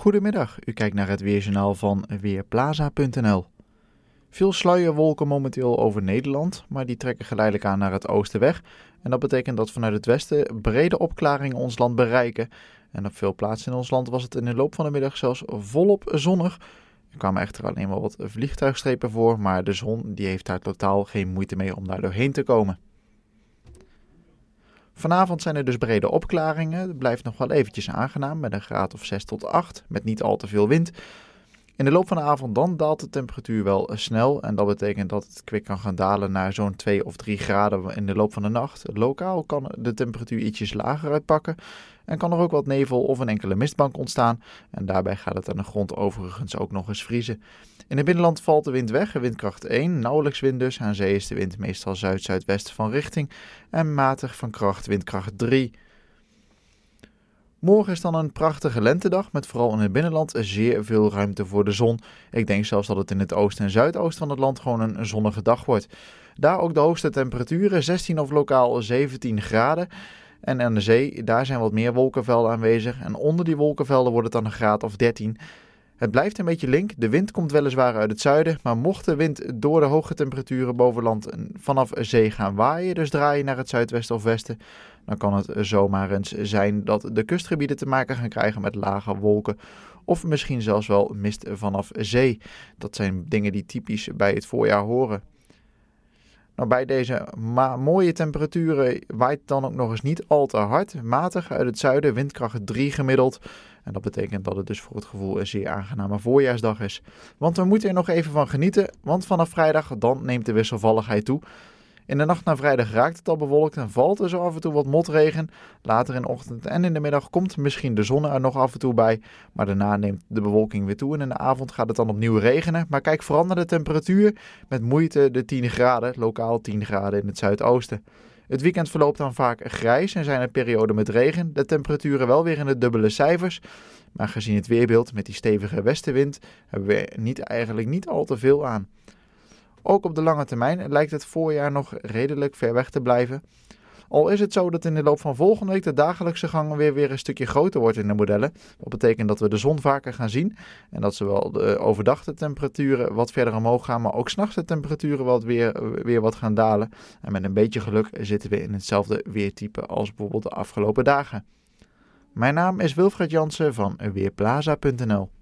Goedemiddag, u kijkt naar het weerjournaal van Weerplaza.nl. Veel sluierwolken momenteel over Nederland, maar die trekken geleidelijk aan naar het oosten weg. En dat betekent dat vanuit het westen brede opklaringen ons land bereiken. En op veel plaatsen in ons land was het in de loop van de middag zelfs volop zonnig. Er kwamen echter alleen maar wat vliegtuigstrepen voor, maar de zon die heeft daar totaal geen moeite mee om daar doorheen te komen. Vanavond zijn er dus brede opklaringen. Het blijft nog wel eventjes aangenaam met een graad of 6 tot 8, met niet al te veel wind. In de loop van de avond dan daalt de temperatuur wel eh, snel. En dat betekent dat het kwik kan gaan dalen naar zo'n 2 of 3 graden in de loop van de nacht. Lokaal kan de temperatuur ietsjes lager uitpakken. En kan er ook wat nevel of een enkele mistbank ontstaan. En daarbij gaat het aan de grond overigens ook nog eens vriezen. In het binnenland valt de wind weg, windkracht 1, nauwelijks wind dus. Aan zee is de wind meestal zuid-zuidwesten van richting. En matig van kracht, windkracht 3. Morgen is dan een prachtige lentedag met vooral in het binnenland zeer veel ruimte voor de zon. Ik denk zelfs dat het in het oosten en zuidoosten van het land gewoon een zonnige dag wordt. Daar ook de hoogste temperaturen, 16 of lokaal 17 graden. En aan de zee, daar zijn wat meer wolkenvelden aanwezig. En onder die wolkenvelden wordt het dan een graad of 13. Het blijft een beetje link. De wind komt weliswaar uit het zuiden, maar mocht de wind door de hoge temperaturen boven land vanaf zee gaan waaien, dus draaien naar het zuidwesten of westen, dan kan het zomaar eens zijn dat de kustgebieden te maken gaan krijgen met lage wolken of misschien zelfs wel mist vanaf zee. Dat zijn dingen die typisch bij het voorjaar horen. Nou, bij deze mooie temperaturen waait dan ook nog eens niet al te hard. Matig uit het zuiden, windkracht 3 gemiddeld. En dat betekent dat het dus voor het gevoel een zeer aangename voorjaarsdag is. Want we moeten er nog even van genieten, want vanaf vrijdag dan neemt de wisselvalligheid toe. In de nacht naar vrijdag raakt het al bewolkt en valt er zo af en toe wat motregen. Later in de ochtend en in de middag komt misschien de zon er nog af en toe bij. Maar daarna neemt de bewolking weer toe en in de avond gaat het dan opnieuw regenen. Maar kijk veranderde de temperatuur. Met moeite de 10 graden, lokaal 10 graden in het zuidoosten. Het weekend verloopt dan vaak grijs en zijn er perioden met regen. De temperaturen wel weer in de dubbele cijfers. Maar gezien het weerbeeld met die stevige westenwind hebben we niet, eigenlijk niet al te veel aan. Ook op de lange termijn lijkt het voorjaar nog redelijk ver weg te blijven. Al is het zo dat in de loop van volgende week de dagelijkse gang weer, weer een stukje groter wordt in de modellen. Dat betekent dat we de zon vaker gaan zien en dat zowel de overdag de temperaturen wat verder omhoog gaan, maar ook s'nachts de temperaturen wat weer, weer wat gaan dalen. En met een beetje geluk zitten we in hetzelfde weertype als bijvoorbeeld de afgelopen dagen. Mijn naam is Wilfred Jansen van Weerplaza.nl